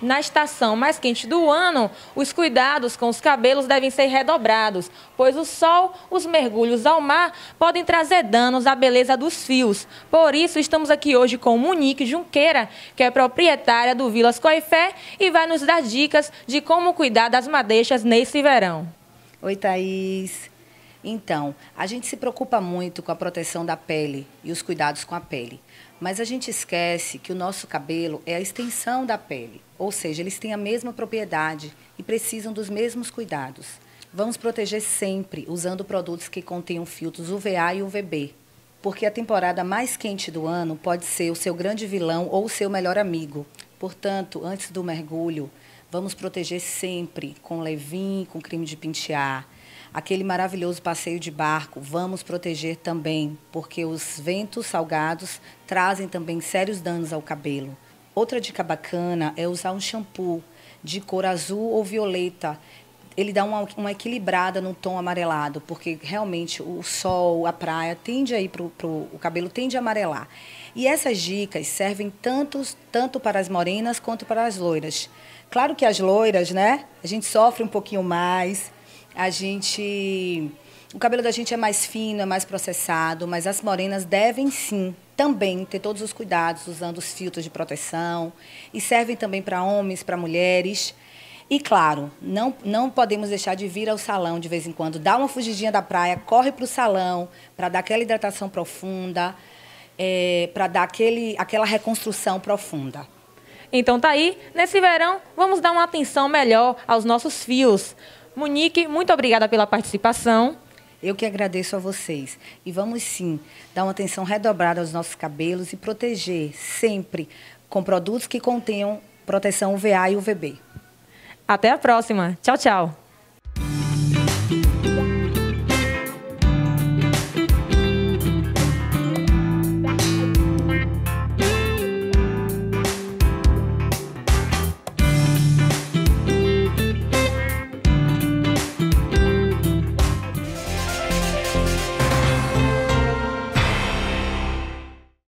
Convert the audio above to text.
Na estação mais quente do ano, os cuidados com os cabelos devem ser redobrados, pois o sol, os mergulhos ao mar podem trazer danos à beleza dos fios. Por isso, estamos aqui hoje com Monique Junqueira, que é proprietária do Vilas Coifé e vai nos dar dicas de como cuidar das madeixas nesse verão. Oi, Thaís. Então, a gente se preocupa muito com a proteção da pele e os cuidados com a pele, mas a gente esquece que o nosso cabelo é a extensão da pele, ou seja, eles têm a mesma propriedade e precisam dos mesmos cuidados. Vamos proteger sempre usando produtos que contenham filtros UVA e UVB, porque a temporada mais quente do ano pode ser o seu grande vilão ou o seu melhor amigo. Portanto, antes do mergulho, vamos proteger sempre com levinho, com creme de pentear, Aquele maravilhoso passeio de barco, vamos proteger também, porque os ventos salgados trazem também sérios danos ao cabelo. Outra dica bacana é usar um shampoo de cor azul ou violeta. Ele dá uma, uma equilibrada no tom amarelado, porque realmente o sol, a praia, tende aí pro, pro o cabelo tende a amarelar. E essas dicas servem tanto tanto para as morenas quanto para as loiras. Claro que as loiras, né? A gente sofre um pouquinho mais, a gente. O cabelo da gente é mais fino, é mais processado, mas as morenas devem sim também ter todos os cuidados usando os filtros de proteção e servem também para homens, para mulheres. E claro, não, não podemos deixar de vir ao salão de vez em quando, dá uma fugidinha da praia, corre para o salão para dar aquela hidratação profunda, é, para dar aquele, aquela reconstrução profunda. Então tá aí, nesse verão vamos dar uma atenção melhor aos nossos fios. Monique, muito obrigada pela participação. Eu que agradeço a vocês. E vamos sim dar uma atenção redobrada aos nossos cabelos e proteger sempre com produtos que contenham proteção UVA e UVB. Até a próxima. Tchau, tchau.